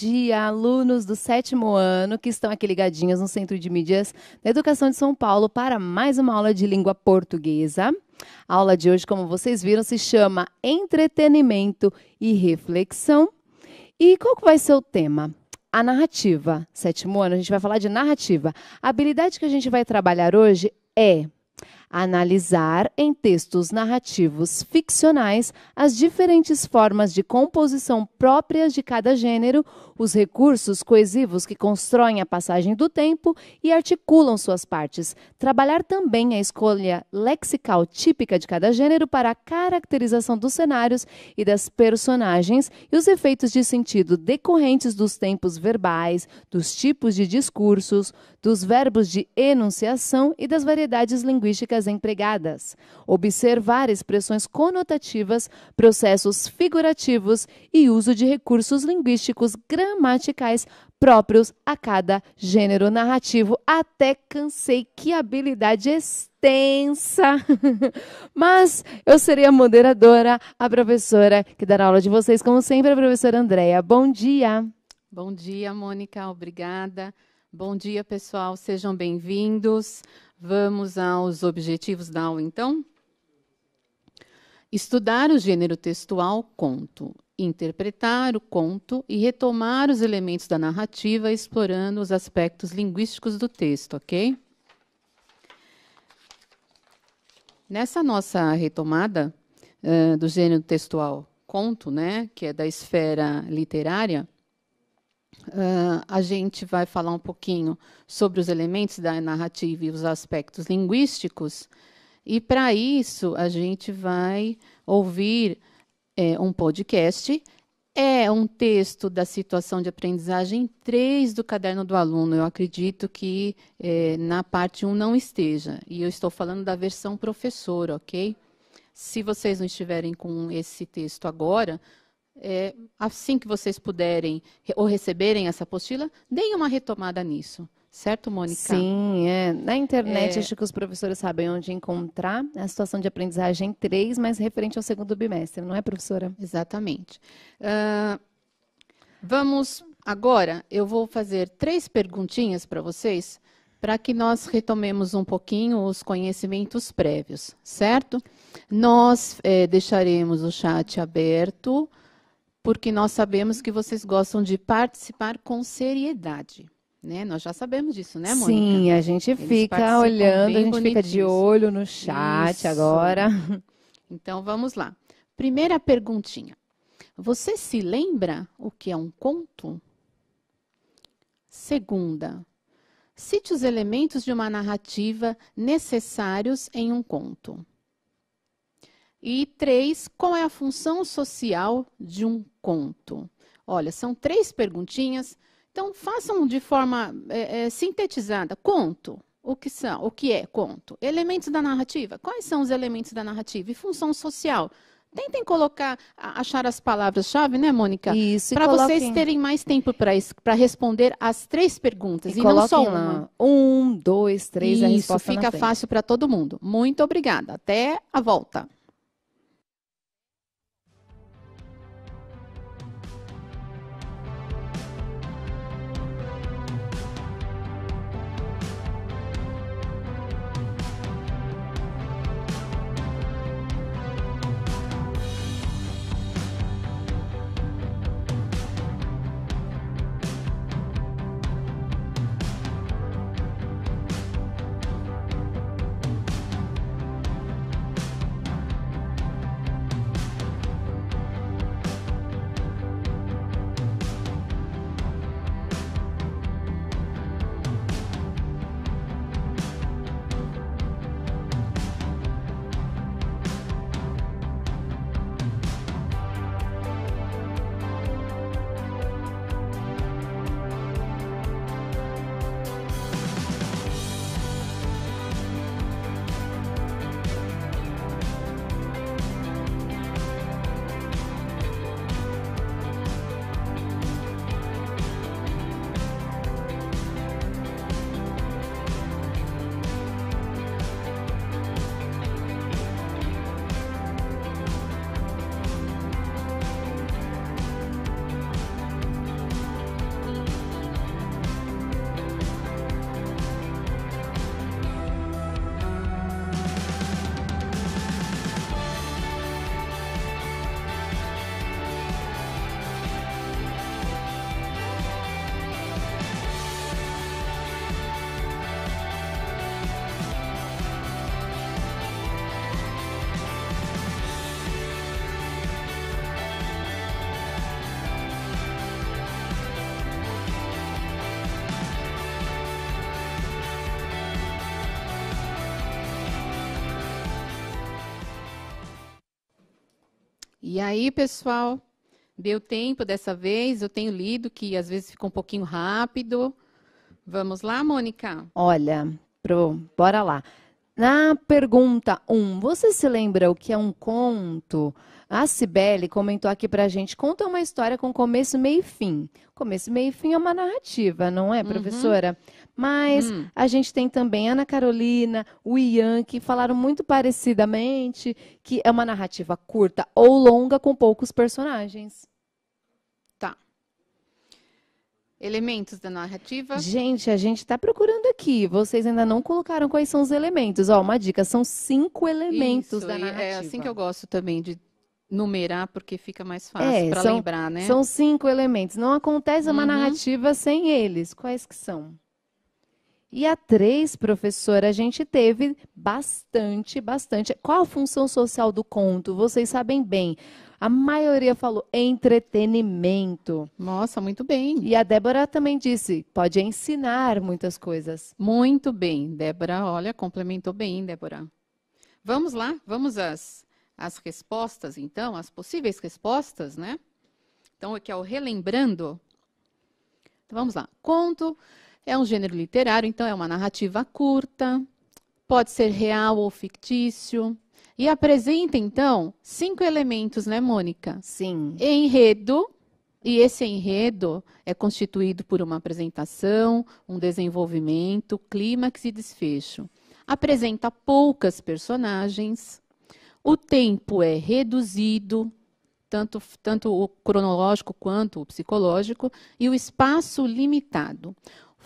dia, alunos do sétimo ano que estão aqui ligadinhos no Centro de Mídias da Educação de São Paulo para mais uma aula de língua portuguesa. A aula de hoje, como vocês viram, se chama Entretenimento e Reflexão. E qual que vai ser o tema? A narrativa. Sétimo ano, a gente vai falar de narrativa. A habilidade que a gente vai trabalhar hoje é analisar em textos narrativos ficcionais as diferentes formas de composição próprias de cada gênero, os recursos coesivos que constroem a passagem do tempo e articulam suas partes. Trabalhar também a escolha lexical típica de cada gênero para a caracterização dos cenários e das personagens e os efeitos de sentido decorrentes dos tempos verbais, dos tipos de discursos, dos verbos de enunciação e das variedades linguísticas empregadas. Observar expressões conotativas, processos figurativos e uso de recursos linguísticos grandes gramaticais próprios a cada gênero narrativo. Até cansei, que habilidade extensa! Mas eu serei a moderadora, a professora que dará aula de vocês, como sempre, a professora Andréia. Bom dia! Bom dia, Mônica, obrigada. Bom dia, pessoal, sejam bem-vindos. Vamos aos objetivos da aula, então? Estudar o gênero textual conto interpretar o conto e retomar os elementos da narrativa explorando os aspectos linguísticos do texto, ok? Nessa nossa retomada uh, do gênero textual conto, né, que é da esfera literária, uh, a gente vai falar um pouquinho sobre os elementos da narrativa e os aspectos linguísticos. E para isso a gente vai ouvir é, um podcast, é um texto da situação de aprendizagem 3 do caderno do aluno. Eu acredito que é, na parte 1 não esteja. E eu estou falando da versão professor, ok? Se vocês não estiverem com esse texto agora, é, assim que vocês puderem ou receberem essa apostila, deem uma retomada nisso. Certo, Mônica? Sim, é. Na internet, é... acho que os professores sabem onde encontrar a situação de aprendizagem 3, mas referente ao segundo bimestre, não é, professora? Exatamente. Uh, vamos, agora, eu vou fazer três perguntinhas para vocês, para que nós retomemos um pouquinho os conhecimentos prévios, certo? Nós é, deixaremos o chat aberto, porque nós sabemos que vocês gostam de participar com seriedade né? Nós já sabemos disso, né, Mônica? Sim, a gente Eles fica olhando, a gente fica de olho no chat Isso. agora. Então vamos lá. Primeira perguntinha. Você se lembra o que é um conto? Segunda. Cite os elementos de uma narrativa necessários em um conto. E três, qual é a função social de um conto? Olha, são três perguntinhas então, façam de forma é, é, sintetizada. Conto. O que são? O que é conto? Elementos da narrativa. Quais são os elementos da narrativa? E função social. Tentem colocar, achar as palavras-chave, né, Mônica? Isso. Para vocês terem mais tempo para responder as três perguntas e, e não só uma. Um, dois, três. Isso fica fácil para todo mundo. Muito obrigada. Até a volta. E aí, pessoal, deu tempo dessa vez, eu tenho lido que às vezes fica um pouquinho rápido. Vamos lá, Mônica? Olha, pro, bora lá. Na pergunta 1, um, você se lembra o que é um conto? A Cibele comentou aqui pra gente: conta uma história com começo, meio e fim. Começo, meio e fim é uma narrativa, não é, uhum. professora? Uhum. Mas hum. a gente tem também Ana Carolina, o Ian, que falaram muito parecidamente que é uma narrativa curta ou longa com poucos personagens. Tá. Elementos da narrativa. Gente, a gente está procurando aqui. Vocês ainda não colocaram quais são os elementos. Ó, uma dica: são cinco elementos Isso, da narrativa. É assim que eu gosto também de numerar porque fica mais fácil é, para lembrar, né? São cinco elementos. Não acontece uma uhum. narrativa sem eles. Quais que são? E a três, professora, a gente teve bastante, bastante. Qual a função social do conto? Vocês sabem bem. A maioria falou entretenimento. Nossa, muito bem. E a Débora também disse, pode ensinar muitas coisas. Muito bem, Débora. Olha, complementou bem, Débora. Vamos lá, vamos às, às respostas, então, as possíveis respostas, né? Então, aqui é o relembrando. Então, vamos lá. Conto é um gênero literário, então é uma narrativa curta, pode ser real ou fictício. E apresenta, então, cinco elementos, né, Mônica? Sim. Enredo, e esse enredo é constituído por uma apresentação, um desenvolvimento, clímax e desfecho. Apresenta poucas personagens, o tempo é reduzido, tanto, tanto o cronológico quanto o psicológico, e o espaço limitado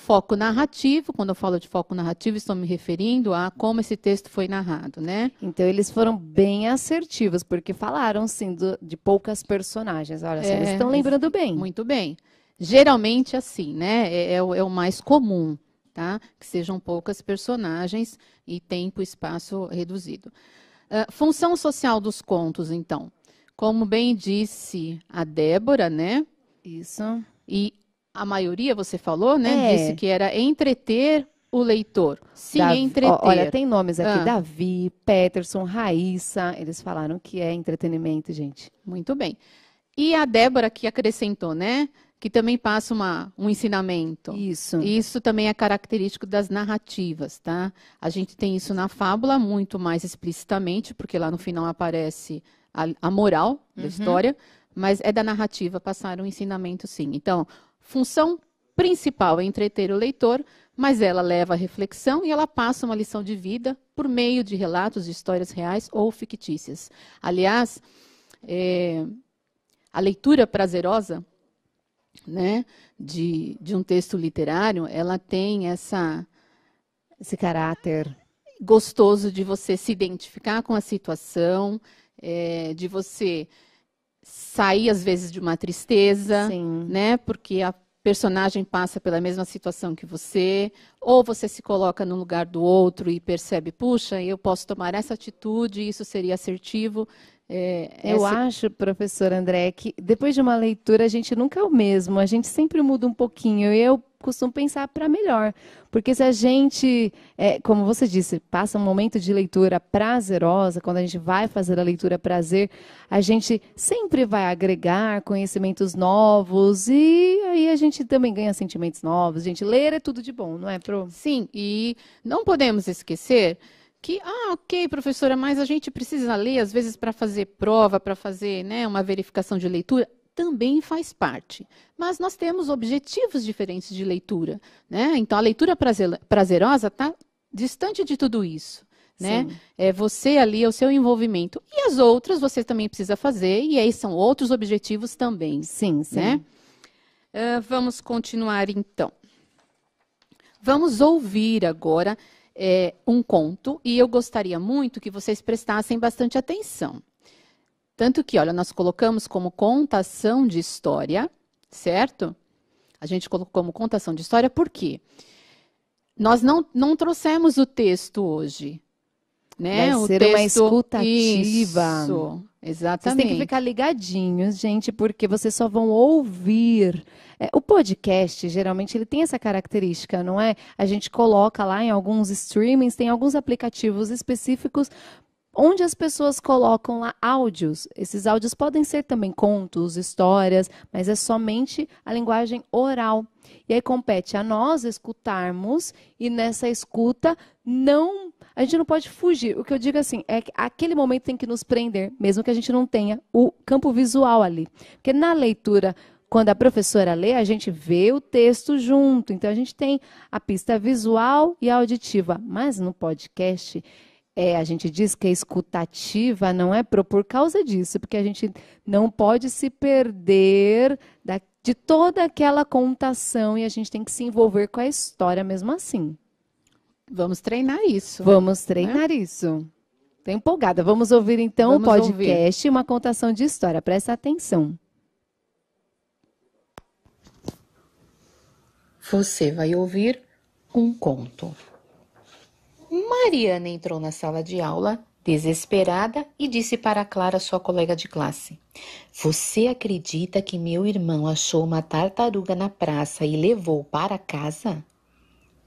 foco narrativo. Quando eu falo de foco narrativo, estou me referindo a como esse texto foi narrado, né? Então eles foram bem assertivos, porque falaram sim do, de poucas personagens. Olha, é, eles estão lembrando bem. Muito bem. Geralmente assim, né? É, é, o, é o mais comum. Tá? Que sejam poucas personagens e tempo e espaço reduzido. Uh, função social dos contos, então. Como bem disse a Débora, né? Isso. E a maioria, você falou, né? É. Disse que era entreter o leitor. Sim, Davi, entreter. Olha, tem nomes aqui: ah. Davi, Peterson, Raíssa. Eles falaram que é entretenimento, gente. Muito bem. E a Débora que acrescentou, né? Que também passa uma, um ensinamento. Isso. Isso também é característico das narrativas, tá? A gente tem isso na fábula muito mais explicitamente, porque lá no final aparece a, a moral uhum. da história, mas é da narrativa passar um ensinamento, sim. Então, Função principal é entreter o leitor, mas ela leva à reflexão e ela passa uma lição de vida por meio de relatos de histórias reais ou fictícias. Aliás, é, a leitura prazerosa né, de, de um texto literário, ela tem essa esse caráter gostoso de você se identificar com a situação, é, de você sair às vezes de uma tristeza, Sim. né? Porque a personagem passa pela mesma situação que você, ou você se coloca no lugar do outro e percebe, puxa, eu posso tomar essa atitude, isso seria assertivo. É, eu acho, professor André, que depois de uma leitura a gente nunca é o mesmo, a gente sempre muda um pouquinho. Eu costumo pensar para melhor. Porque se a gente, é, como você disse, passa um momento de leitura prazerosa, quando a gente vai fazer a leitura prazer, a gente sempre vai agregar conhecimentos novos e aí a gente também ganha sentimentos novos. Gente, ler é tudo de bom, não é, Pro? Sim, e não podemos esquecer que, ah, ok, professora, mas a gente precisa ler, às vezes, para fazer prova, para fazer né, uma verificação de leitura também faz parte. Mas nós temos objetivos diferentes de leitura. Né? Então, a leitura prazerosa está distante de tudo isso. Né? É você ali, é o seu envolvimento. E as outras você também precisa fazer, e aí são outros objetivos também. Sim, sim. Né? Uh, vamos continuar então. Vamos ouvir agora é, um conto, e eu gostaria muito que vocês prestassem bastante atenção. Tanto que, olha, nós colocamos como contação de história, certo? A gente colocou como contação de história por quê? Nós não, não trouxemos o texto hoje. Né? Vai o ser texto... uma escutativa. Isso, exatamente. Vocês têm que ficar ligadinhos, gente, porque vocês só vão ouvir. É, o podcast, geralmente, ele tem essa característica, não é? A gente coloca lá em alguns streamings, tem alguns aplicativos específicos onde as pessoas colocam lá áudios. Esses áudios podem ser também contos, histórias, mas é somente a linguagem oral. E aí compete a nós escutarmos e nessa escuta não a gente não pode fugir. O que eu digo assim é que aquele momento tem que nos prender, mesmo que a gente não tenha o campo visual ali. Porque na leitura quando a professora lê, a gente vê o texto junto. Então a gente tem a pista visual e auditiva. Mas no podcast é, a gente diz que é escutativa, não é por causa disso, porque a gente não pode se perder da, de toda aquela contação e a gente tem que se envolver com a história mesmo assim. Vamos treinar isso. Vamos né? treinar né? isso. Estou empolgada. Vamos ouvir então Vamos o podcast, ouvir. uma contação de história. Presta atenção. Você vai ouvir um conto. Mariana entrou na sala de aula, desesperada, e disse para Clara, sua colega de classe: Você acredita que meu irmão achou uma tartaruga na praça e levou para casa?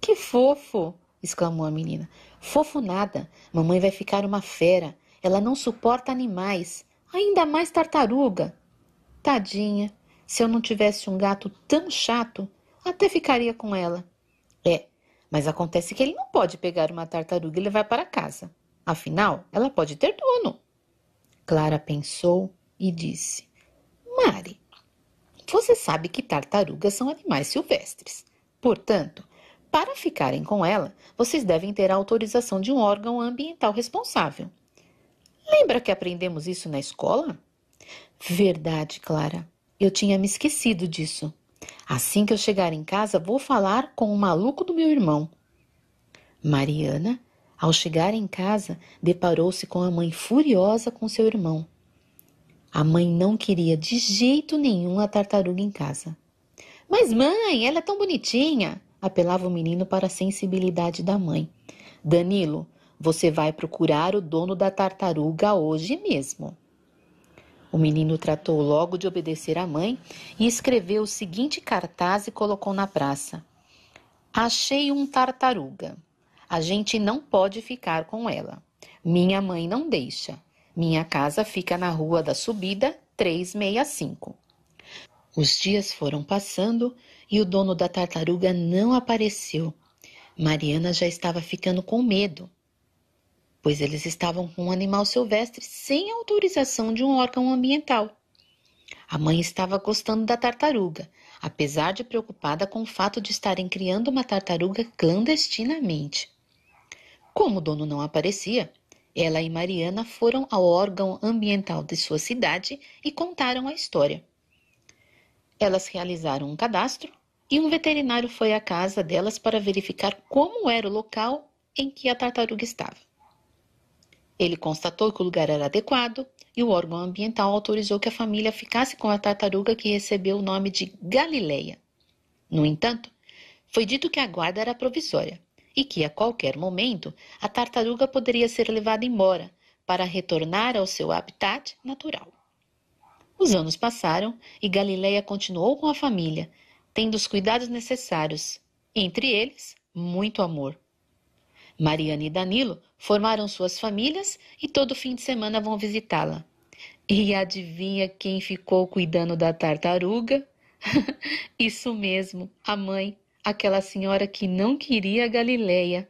Que fofo! exclamou a menina. Fofo nada. Mamãe vai ficar uma fera. Ela não suporta animais, ainda mais tartaruga. Tadinha, se eu não tivesse um gato tão chato, até ficaria com ela. Mas acontece que ele não pode pegar uma tartaruga e levar para casa. Afinal, ela pode ter dono. Clara pensou e disse: Mari, você sabe que tartarugas são animais silvestres. Portanto, para ficarem com ela, vocês devem ter a autorização de um órgão ambiental responsável. Lembra que aprendemos isso na escola? Verdade, Clara. Eu tinha me esquecido disso. Assim que eu chegar em casa, vou falar com o maluco do meu irmão. Mariana, ao chegar em casa, deparou-se com a mãe furiosa com seu irmão. A mãe não queria de jeito nenhum a tartaruga em casa. Mas, mãe, ela é tão bonitinha! apelava o menino para a sensibilidade da mãe. Danilo, você vai procurar o dono da tartaruga hoje mesmo. O menino tratou logo de obedecer à mãe e escreveu o seguinte cartaz e colocou na praça: Achei um tartaruga. A gente não pode ficar com ela. Minha mãe não deixa. Minha casa fica na Rua da Subida 365. Os dias foram passando e o dono da tartaruga não apareceu. Mariana já estava ficando com medo pois eles estavam com um animal silvestre sem autorização de um órgão ambiental. A mãe estava gostando da tartaruga, apesar de preocupada com o fato de estarem criando uma tartaruga clandestinamente. Como o dono não aparecia, ela e Mariana foram ao órgão ambiental de sua cidade e contaram a história. Elas realizaram um cadastro e um veterinário foi à casa delas para verificar como era o local em que a tartaruga estava. Ele constatou que o lugar era adequado e o órgão ambiental autorizou que a família ficasse com a tartaruga que recebeu o nome de Galileia. No entanto, foi dito que a guarda era provisória e que a qualquer momento a tartaruga poderia ser levada embora para retornar ao seu habitat natural. Os anos passaram e Galileia continuou com a família, tendo os cuidados necessários, entre eles, muito amor. Mariana e Danilo formaram suas famílias e todo fim de semana vão visitá-la. E adivinha quem ficou cuidando da tartaruga? Isso mesmo, a mãe, aquela senhora que não queria a Galileia.